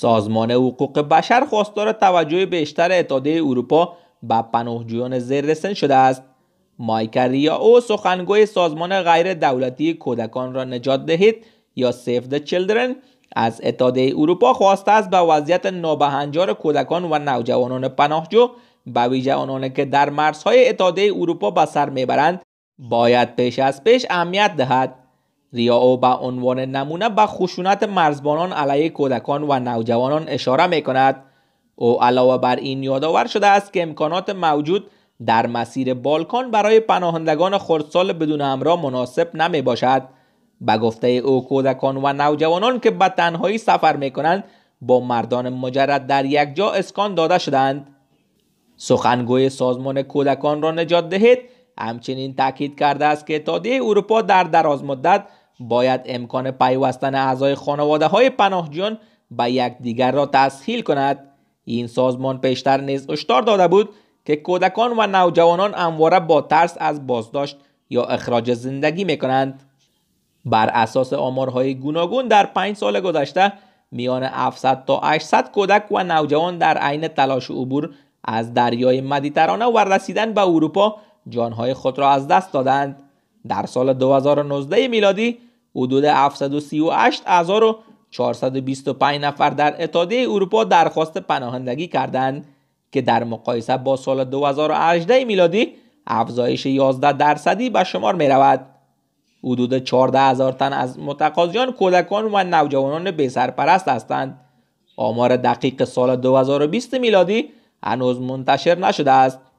سازمان حقوق بشر خواستار توجه بیشتر اتحادیه اروپا به پناهجویان زیر شده است ریا او سخنگوی سازمان غیر دولتی کودکان را نجات دهید یا سیف د چلدرن از اتحادیه اروپا خواسته است به وضعیت نابهنجار کودکان و نوجوانان پناهجو به ویژه آنان که در مرزهای اتحادیه اروپا به سر میبرند باید پیش از پیش اهمیت دهد او به عنوان نمونه به خشونت مرزبانان علیه کودکان و نوجوانان اشاره می کند او علاوه بر این یادآور شده است که امکانات موجود در مسیر بالکان برای پناهندگان خردسال بدون همراه مناسب نمی باشد به گفته او کودکان و نوجوانان که به تنهایی سفر می کنند با مردان مجرد در یک جا اسکان داده شدند سخنگوی سازمان کودکان را نجات دهید همچنین تاکید کرده است که اتحادیه اروپا در دراز مدت باید امکان پیوستن اعضای خانواده های پناهجویان به یکدیگر را تسهیل کند این سازمان پیشتر نیز هشدار داده بود که کودکان و نوجوانان امواره با ترس از بازداشت یا اخراج زندگی می کنند بر اساس آمارهای گوناگون در پنج سال گذشته میان 700 تا 800 کودک و نوجوان در عین تلاش و عبور از دریای مدیترانه و رسیدن به اروپا جانهای خود را از دست دادند در سال 2019 میلادی حدود 738 425 نفر در اتحادیه اروپا درخواست پناهندگی کردند که در مقایسه با سال 2018 میلادی افزایش 11 درصدی به شمار می رود. حدود 14 هزار تن از متقاضیان کودکان و نوجوانان سرپرست هستند. آمار دقیق سال 2020 میلادی هنوز منتشر نشده است.